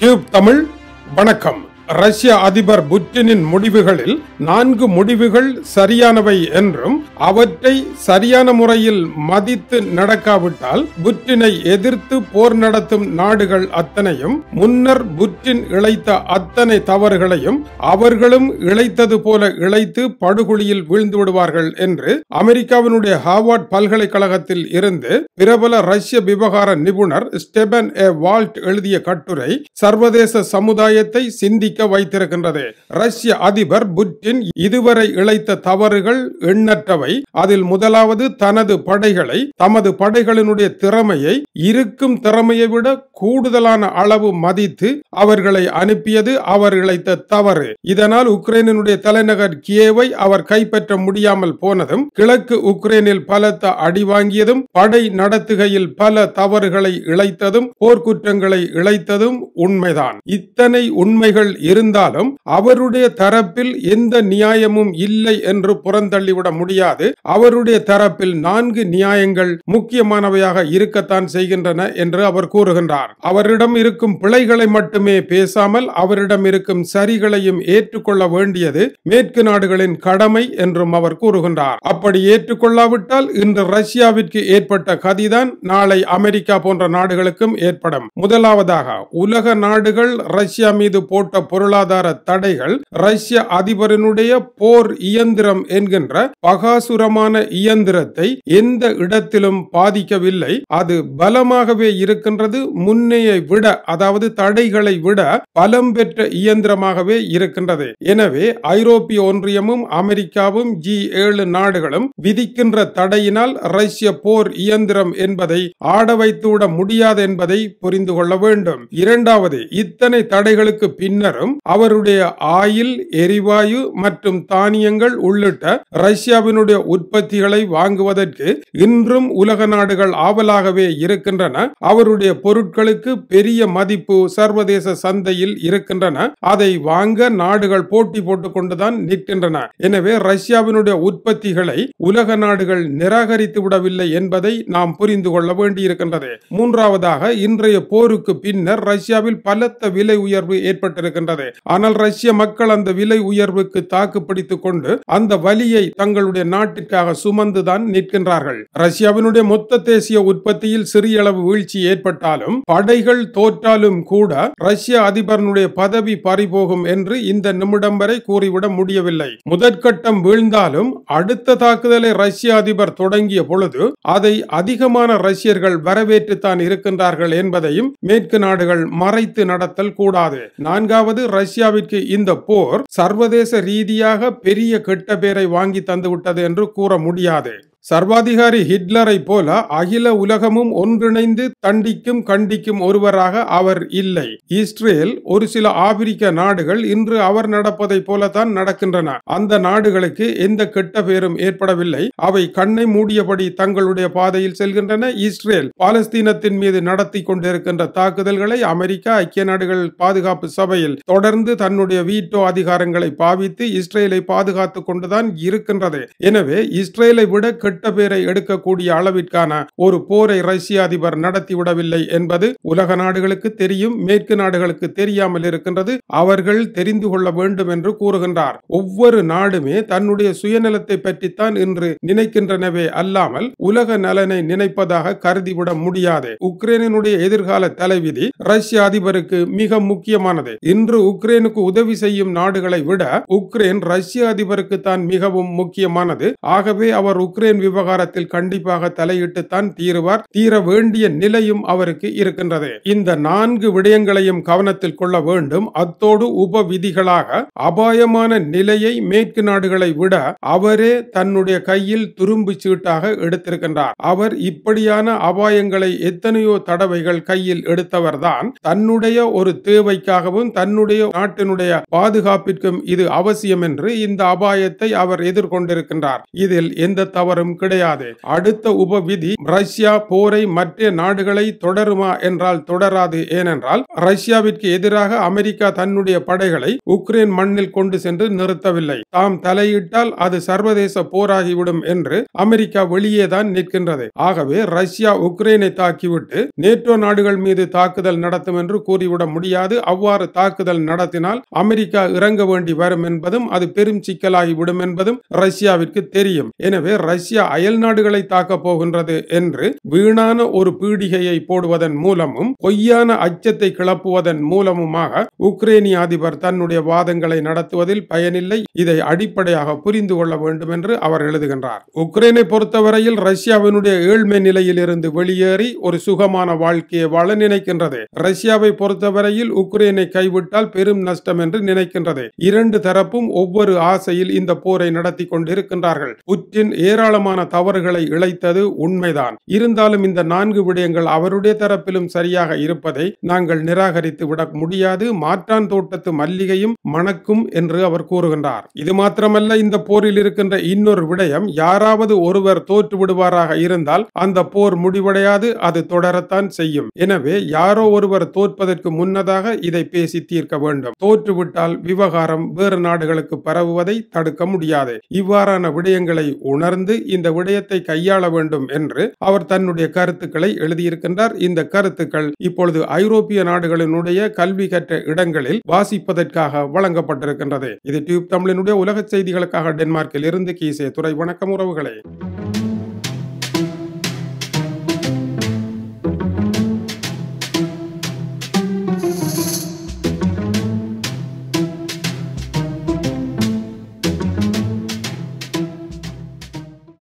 tube Tamil வணக்கம் ரஷ்ய அதிபர் புட்டினின் முடிவுகளில் நான்கு முடிவுகள் சரியானவை என்றும் அவற்றை சரியான முறையில் மதித்து நடக்காவிட்டால் புட்டினை எதிர்த்து போர் நடத்தும் நாடுகள் அத்தனையும் முன்னர் புட்டின் இழைத்த அத்தனை தவறுகளையும் அவர்களும் இழைத்தது போல இழைத்து படுகொழியில் வீழ்ந்து விடுவார்கள் என்று அமெரிக்காவினுடைய ஹாவார்ட் பல்கலைக்கழகத்தில் இருந்து பிரபல ரஷ்ய விவகார நிபுணர் ஸ்டெபன் ஏ வால்ட் எழுதிய கட்டுரை சர்வதேச சமுதாயத்தை சிந்திக்க சிந்திக்க வைத்திருக்கின்றது ரஷ்ய அதிபர் புட்டின் இதுவரை இழைத்த தவறுகள் எண்ணற்றவை அதில் முதலாவது தனது படைகளை தமது படைகளினுடைய திறமையை இருக்கும் திறமையை விட கூடுதலான அளவு மதித்து அவர்களை அனுப்பியது அவர் இழைத்த தவறு இதனால் உக்ரைனினுடைய தலைநகர் கியேவை அவர் கைப்பற்ற முடியாமல் போனதும் கிழக்கு உக்ரைனில் பலத்த அடி வாங்கியதும் படை நடத்துகையில் பல தவறுகளை இழைத்ததும் போர்க்குற்றங்களை இழைத்ததும் உண்மைதான் இத்தனை உண்மைகள் இருந்தாலும் அவருடைய தரப்பில் எந்த நியாயமும் இல்லை என்று புறந்தள்ளிவிட முடியாது அவருடைய தரப்பில் நான்கு நியாயங்கள் முக்கியமானவையாக இருக்கத்தான் செய்கின்றன என்று அவர் கூறுகின்றார் அவரிடம் இருக்கும் பிழைகளை மட்டுமே பேசாமல் அவரிடம் இருக்கும் சரிகளையும் ஏற்றுக்கொள்ள வேண்டியது மேற்கு நாடுகளின் கடமை என்றும் அவர் கூறுகின்றார் அப்படி ஏற்றுக்கொள்ளாவிட்டால் இன்று ரஷ்யாவிற்கு ஏற்பட்ட கதிதான் நாளை அமெரிக்கா போன்ற நாடுகளுக்கும் ஏற்படும் முதலாவதாக உலக நாடுகள் ரஷ்யா மீது போட்ட பொருளாதார தடைகள் ரஷ்ய அதிபரனுடைய போர் இயந்திரம் என்கின்ற பகாசுரமான இயந்திரத்தை எந்த இடத்திலும் பாதிக்கவில்லை அது பலமாகவே இருக்கின்றது முன்னையை விட அதாவது தடைகளை விட பலம் பெற்ற இயந்திரமாகவே இருக்கின்றது எனவே ஐரோப்பிய ஒன்றியமும் அமெரிக்காவும் ஜி ஏழு நாடுகளும் விதிக்கின்ற தடையினால் ரஷ்ய போர் இயந்திரம் என்பதை ஆட வைத்துவிட முடியாது என்பதை புரிந்து கொள்ள வேண்டும் இரண்டாவது இத்தனை தடைகளுக்கு பின்னரும் மற்றும் அவருடைய ஆயில் எரிவாயு மற்றும் தானியங்கள் உள்ளிட்ட ரஷ்யாவினுடைய உற்பத்திகளை வாங்குவதற்கு இன்றும் உலக நாடுகள் ஆவலாகவே இருக்கின்றன அவருடைய பொருட்களுக்கு பெரிய மதிப்பு சர்வதேச சந்தையில் இருக்கின்றன அதை வாங்க நாடுகள் போட்டி போட்டுக் கொண்டுதான் நிற்கின்றன எனவே ரஷ்யாவினுடைய உற்பத்திகளை உலக நாடுகள் நிராகரித்து விடவில்லை என்பதை நாம் புரிந்து கொள்ள வேண்டியிருக்கின்றது மூன்றாவதாக இன்றைய போருக்கு பின்னர் ரஷ்யாவில் பலத்த விலை உயர்வு ஏற்பட்டிருக்கின்றது கொண்டது ஆனால் ரஷ்ய மக்கள் அந்த விலை உயர்வுக்கு தாக்கு பிடித்துக் கொண்டு அந்த வலியை தங்களுடைய நாட்டிற்காக சுமந்துதான் நிற்கின்றார்கள் ரஷ்யாவினுடைய மொத்த தேசிய உற்பத்தியில் சிறிய அளவு வீழ்ச்சி ஏற்பட்டாலும் படைகள் தோற்றாலும் கூட ரஷ்ய அதிபரனுடைய பதவி பறிபோகும் என்று இந்த நிமிடம் வரை கூறிவிட முடியவில்லை முதற்கட்டம் வீழ்ந்தாலும் அடுத்த தாக்குதலை ரஷ்ய அதிபர் தொடங்கிய பொழுது அதை அதிகமான ரஷ்யர்கள் வரவேற்றுத்தான் இருக்கின்றார்கள் என்பதையும் மேற்கு நாடுகள் மறைத்து நடத்தல் கூடாது நான்காவது அதாவது ரஷ்யாவிற்கு இந்த போர் சர்வதேச ரீதியாக பெரிய கெட்ட பேரை வாங்கி தந்துவிட்டது என்று கூற முடியாது சர்வாதிகாரி ஹிட்லரை போல அகில உலகமும் ஒன்றிணைந்து தண்டிக்கும் கண்டிக்கும் ஒருவராக அவர் இல்லை இஸ்ரேல் ஒரு சில ஆப்பிரிக்க நாடுகள் இன்று அவர் நடப்பதை போலத்தான் நடக்கின்றன அந்த நாடுகளுக்கு எந்த கெட்ட பேரும் ஏற்படவில்லை அவை கண்ணை மூடியபடி தங்களுடைய பாதையில் செல்கின்றன இஸ்ரேல் பாலஸ்தீனத்தின் மீது நடத்தி கொண்டிருக்கின்ற தாக்குதல்களை அமெரிக்கா ஐக்கிய நாடுகள் பாதுகாப்பு சபையில் தொடர்ந்து தன்னுடைய வீட்டோ அதிகாரங்களை பாவித்து இஸ்ரேலை பாதுகாத்துக் கொண்டுதான் இருக்கின்றது எனவே இஸ்ரேலை விட கெட்ட பேரை எடுக்கக்கூடிய அளவிற்கான ஒரு போரை ரஷ்ய அதிபர் நடத்திவிடவில்லை என்பது உலக நாடுகளுக்கு தெரியும் மேற்கு நாடுகளுக்கு தெரியாமல் இருக்கின்றது அவர்கள் தெரிந்து கொள்ள வேண்டும் என்று கூறுகின்றார் ஒவ்வொரு நாடுமே தன்னுடைய சுயநலத்தை பற்றித்தான் இன்று நினைக்கின்றனவே அல்லாமல் உலக நலனை நினைப்பதாக கருதிவிட முடியாது உக்ரைனுடைய எதிர்கால தலைவிதி ரஷ்ய அதிபருக்கு மிக முக்கியமானது இன்று உக்ரைனுக்கு உதவி செய்யும் நாடுகளை விட உக்ரைன் ரஷ்ய அதிபருக்கு தான் மிகவும் முக்கியமானது ஆகவே அவர் உக்ரைன் மகனின் விவகாரத்தில் கண்டிப்பாக தலையிட்டுத்தான் தீருவார் தீர வேண்டிய நிலையும் அவருக்கு இருக்கின்றது இந்த நான்கு விடயங்களையும் கவனத்தில் கொள்ள வேண்டும் அத்தோடு உப விதிகளாக அபாயமான நிலையை மேற்கு நாடுகளை விட அவரே தன்னுடைய கையில் துரும்பு சீட்டாக எடுத்திருக்கின்றார் அவர் இப்படியான அபாயங்களை எத்தனையோ தடவைகள் கையில் எடுத்தவர்தான் தன்னுடைய ஒரு தேவைக்காகவும் தன்னுடைய நாட்டினுடைய பாதுகாப்பிற்கும் இது அவசியம் என்று இந்த அபாயத்தை அவர் எதிர்கொண்டிருக்கின்றார் இதில் எந்த தவறும் ஒன்றும் கிடையாது அடுத்த உபவிதி ரஷ்யா போரை மற்ற நாடுகளை தொடருமா என்றால் தொடராது ஏனென்றால் ரஷ்யாவிற்கு எதிராக அமெரிக்கா தன்னுடைய படைகளை உக்ரைன் மண்ணில் கொண்டு சென்று நிறுத்தவில்லை தாம் தலையிட்டால் அது சர்வதேச போராகிவிடும் என்று அமெரிக்கா வெளியேதான் நிற்கின்றது ஆகவே ரஷ்யா உக்ரைனை தாக்கிவிட்டு நேட்டோ நாடுகள் மீது தாக்குதல் நடத்தும் என்று கூறிவிட முடியாது அவ்வாறு தாக்குதல் நடத்தினால் அமெரிக்கா இறங்க வேண்டி வரும் என்பதும் அது பெரும் சிக்கலாகிவிடும் என்பதும் ரஷ்யாவிற்கு தெரியும் எனவே ரஷ்யா ரஷ்யா அயல் நாடுகளை தாக்கப் போகின்றது என்று வீணான ஒரு பீடிகையை போடுவதன் மூலமும் பொய்யான அச்சத்தை கிளப்புவதன் மூலமுமாக உக்ரைனிய அதிபர் தன்னுடைய வாதங்களை நடத்துவதில் பயனில்லை இதை அடிப்படையாக புரிந்து கொள்ள வேண்டும் என்று அவர் எழுதுகின்றார் உக்ரைனை பொறுத்தவரையில் ரஷ்யாவினுடைய ஏழ்மை நிலையில் இருந்து வெளியேறி ஒரு சுகமான வாழ்க்கையை வாழ நினைக்கின்றது ரஷ்யாவை பொறுத்தவரையில் உக்ரைனை கைவிட்டால் பெரும் நஷ்டம் என்று நினைக்கின்றது இரண்டு தரப்பும் ஒவ்வொரு ஆசையில் இந்த போரை நடத்தி கொண்டிருக்கின்றார்கள் புட்டின் ஏராளமான ஏராளமான தவறுகளை இழைத்தது உண்மைதான் இருந்தாலும் இந்த நான்கு விடயங்கள் அவருடைய தரப்பிலும் சரியாக இருப்பதை நாங்கள் நிராகரித்து விட முடியாது மாற்றான் தோட்டத்து மல்லிகையும் மணக்கும் என்று அவர் கூறுகின்றார் இது மாத்திரமல்ல இந்த போரில் இருக்கின்ற இன்னொரு விடயம் யாராவது ஒருவர் தோற்று விடுவாராக இருந்தால் அந்த போர் முடிவடையாது அது தொடரத்தான் செய்யும் எனவே யாரோ ஒருவர் தோற்பதற்கு முன்னதாக இதை பேசி தீர்க்க வேண்டும் தோற்றுவிட்டால் விவகாரம் வேறு நாடுகளுக்கு பரவுவதை தடுக்க முடியாது இவ்வாறான விடயங்களை உணர்ந்து இந்த விடயத்தை கையாள வேண்டும் என்று அவர் தன்னுடைய கருத்துக்களை எழுதியிருக்கின்றார் இந்த கருத்துக்கள் இப்பொழுது ஐரோப்பிய நாடுகளினுடைய கல்வி கற்ற இடங்களில் வாசிப்பதற்காக வழங்கப்பட்டிருக்கின்றது இது டியூப் தமிழினுடைய உலக செய்திகளுக்காக டென்மார்க்கில் இருந்து கீசே துறை வணக்கம் உறவுகளே